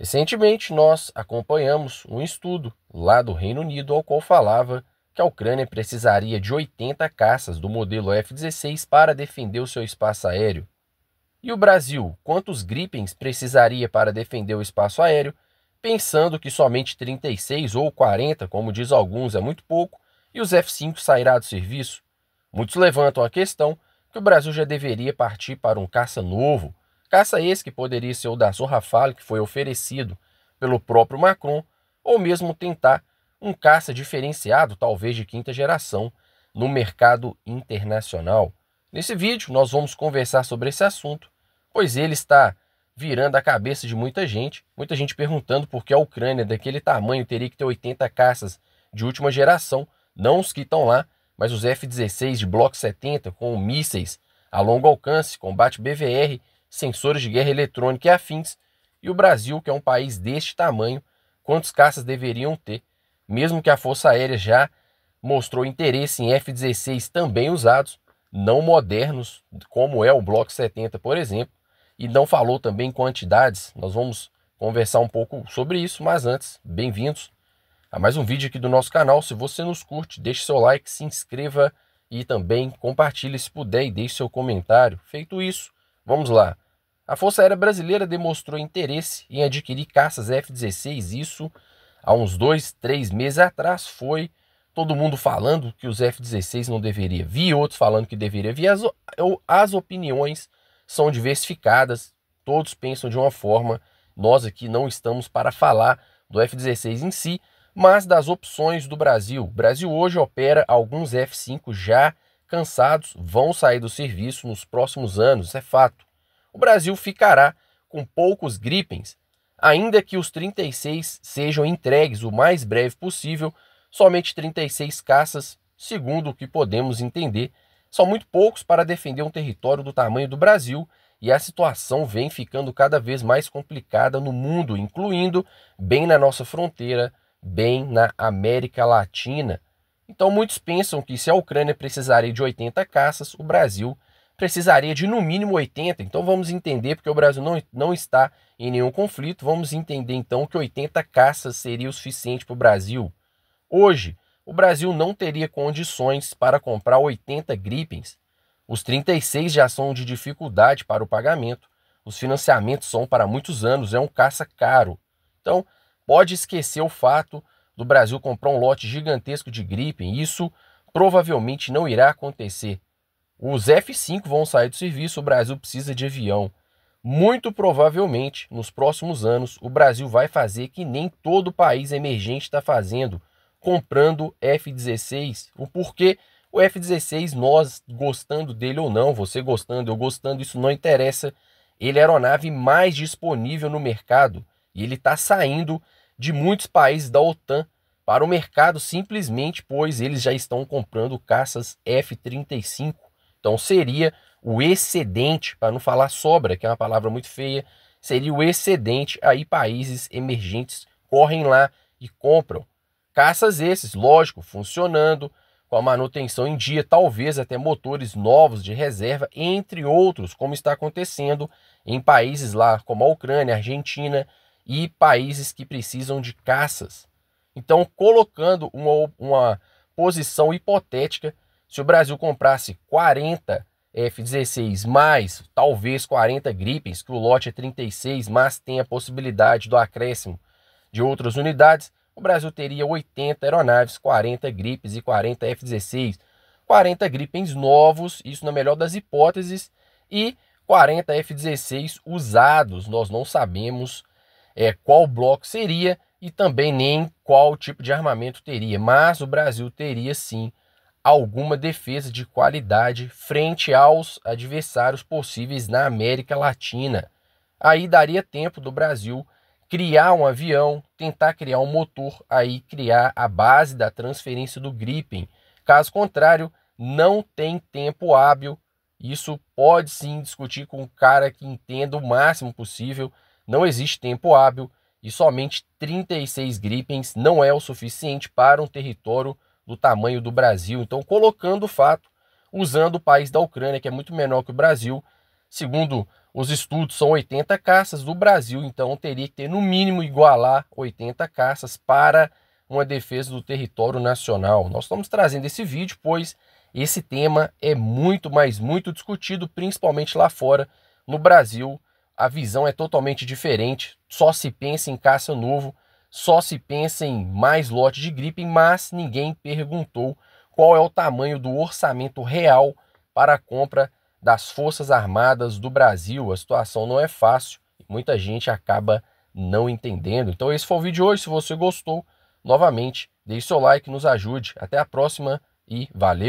Recentemente, nós acompanhamos um estudo lá do Reino Unido ao qual falava que a Ucrânia precisaria de 80 caças do modelo F-16 para defender o seu espaço aéreo. E o Brasil, quantos Gripens precisaria para defender o espaço aéreo, pensando que somente 36 ou 40, como diz alguns, é muito pouco, e os F-5 sairá do serviço? Muitos levantam a questão que o Brasil já deveria partir para um caça novo, Caça esse que poderia ser o da Zorrafalho que foi oferecido pelo próprio Macron, ou mesmo tentar um caça diferenciado, talvez de quinta geração, no mercado internacional. Nesse vídeo nós vamos conversar sobre esse assunto, pois ele está virando a cabeça de muita gente, muita gente perguntando por que a Ucrânia daquele tamanho teria que ter 80 caças de última geração, não os que estão lá, mas os F-16 de Bloco 70 com mísseis a longo alcance, combate BVR sensores de guerra eletrônica e afins, e o Brasil, que é um país deste tamanho, quantos caças deveriam ter, mesmo que a Força Aérea já mostrou interesse em F-16 também usados, não modernos, como é o Bloco 70, por exemplo, e não falou também em quantidades. Nós vamos conversar um pouco sobre isso, mas antes, bem-vindos a mais um vídeo aqui do nosso canal. Se você nos curte, deixe seu like, se inscreva e também compartilhe se puder e deixe seu comentário. Feito isso, Vamos lá. A Força Aérea Brasileira demonstrou interesse em adquirir caças F-16. Isso, há uns dois, três meses atrás, foi todo mundo falando que os F-16 não deveria vir, outros falando que deveria vir. As, as opiniões são diversificadas, todos pensam de uma forma. Nós aqui não estamos para falar do F-16 em si, mas das opções do Brasil. O Brasil hoje opera alguns F-5 já cansados vão sair do serviço nos próximos anos, é fato. O Brasil ficará com poucos gripens, ainda que os 36 sejam entregues o mais breve possível, somente 36 caças, segundo o que podemos entender, são muito poucos para defender um território do tamanho do Brasil e a situação vem ficando cada vez mais complicada no mundo, incluindo bem na nossa fronteira, bem na América Latina. Então muitos pensam que se a Ucrânia precisaria de 80 caças, o Brasil precisaria de no mínimo 80. Então vamos entender, porque o Brasil não, não está em nenhum conflito, vamos entender então que 80 caças seria o suficiente para o Brasil. Hoje, o Brasil não teria condições para comprar 80 Gripens. Os 36 já são de dificuldade para o pagamento. Os financiamentos são para muitos anos, é um caça caro. Então, pode esquecer o fato do Brasil comprar um lote gigantesco de Gripen. Isso provavelmente não irá acontecer. Os F-5 vão sair do serviço, o Brasil precisa de avião. Muito provavelmente, nos próximos anos, o Brasil vai fazer que nem todo país emergente está fazendo, comprando F-16. O porquê? O F-16, nós gostando dele ou não, você gostando, eu gostando, isso não interessa. Ele é a aeronave mais disponível no mercado e ele está saindo de muitos países da OTAN para o mercado, simplesmente pois eles já estão comprando caças F-35. Então seria o excedente, para não falar sobra, que é uma palavra muito feia, seria o excedente aí países emergentes correm lá e compram. Caças esses, lógico, funcionando, com a manutenção em dia, talvez até motores novos de reserva, entre outros, como está acontecendo em países lá como a Ucrânia, Argentina, e países que precisam de caças. Então, colocando uma, uma posição hipotética, se o Brasil comprasse 40 F-16 mais talvez 40 Gripens, que o lote é 36, mas tem a possibilidade do acréscimo de outras unidades, o Brasil teria 80 aeronaves, 40 Gripes e 40 F-16, 40 Gripens novos, isso na melhor das hipóteses, e 40 F-16 usados. Nós não sabemos é, qual bloco seria e também nem qual tipo de armamento teria. Mas o Brasil teria sim alguma defesa de qualidade frente aos adversários possíveis na América Latina. Aí daria tempo do Brasil criar um avião, tentar criar um motor, aí criar a base da transferência do Gripen. Caso contrário, não tem tempo hábil. Isso pode sim discutir com o cara que entenda o máximo possível não existe tempo hábil e somente 36 gripens não é o suficiente para um território do tamanho do Brasil. Então, colocando o fato, usando o país da Ucrânia, que é muito menor que o Brasil, segundo os estudos, são 80 caças, do Brasil, então, teria que ter no mínimo igualar 80 caças para uma defesa do território nacional. Nós estamos trazendo esse vídeo, pois esse tema é muito, mas muito discutido, principalmente lá fora, no Brasil a visão é totalmente diferente, só se pensa em caça novo, só se pensa em mais lote de gripe, mas ninguém perguntou qual é o tamanho do orçamento real para a compra das Forças Armadas do Brasil. A situação não é fácil e muita gente acaba não entendendo. Então esse foi o vídeo de hoje, se você gostou, novamente, deixe seu like, nos ajude. Até a próxima e valeu!